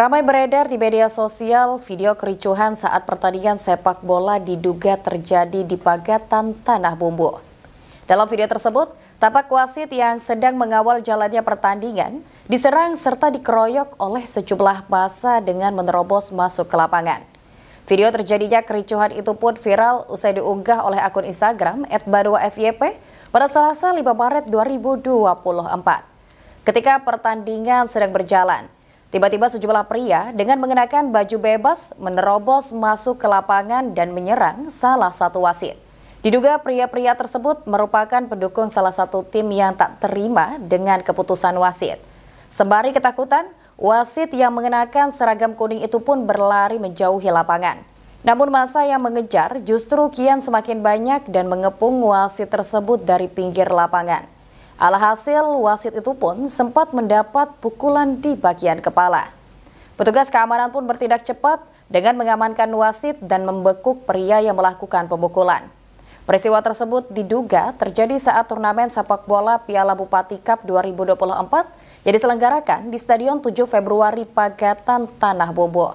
Ramai beredar di media sosial video kericuhan saat pertandingan sepak bola diduga terjadi di Pagatan Tanah Bumbu. Dalam video tersebut, tapak wasit yang sedang mengawal jalannya pertandingan diserang serta dikeroyok oleh sejumlah masa dengan menerobos masuk ke lapangan. Video terjadinya kericuhan itu pun viral usai diunggah oleh akun Instagram @badwafyp pada Selasa 5 Maret 2024. Ketika pertandingan sedang berjalan, Tiba-tiba sejumlah pria dengan mengenakan baju bebas menerobos masuk ke lapangan dan menyerang salah satu wasit. Diduga pria-pria tersebut merupakan pendukung salah satu tim yang tak terima dengan keputusan wasit. Sembari ketakutan, wasit yang mengenakan seragam kuning itu pun berlari menjauhi lapangan. Namun masa yang mengejar justru kian semakin banyak dan mengepung wasit tersebut dari pinggir lapangan. Alhasil, wasit itu pun sempat mendapat pukulan di bagian kepala. Petugas keamanan pun bertindak cepat dengan mengamankan wasit dan membekuk pria yang melakukan pemukulan. Peristiwa tersebut diduga terjadi saat turnamen sepak bola Piala Bupati Cup 2024 yang diselenggarakan di Stadion 7 Februari Pagatan Tanah Bobo.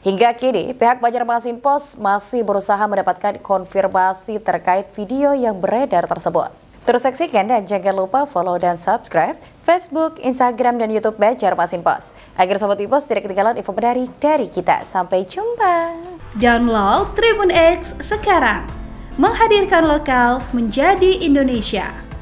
Hingga kini, pihak Banjarmasin Pos masih berusaha mendapatkan konfirmasi terkait video yang beredar tersebut. Terus saksikan dan jangan lupa follow dan subscribe Facebook, Instagram, dan Youtube Banjar Masin Pos. Agar Sobat Ipos tidak ketinggalan info menarik dari kita. Sampai jumpa! Download Tribun X sekarang. Menghadirkan lokal menjadi Indonesia.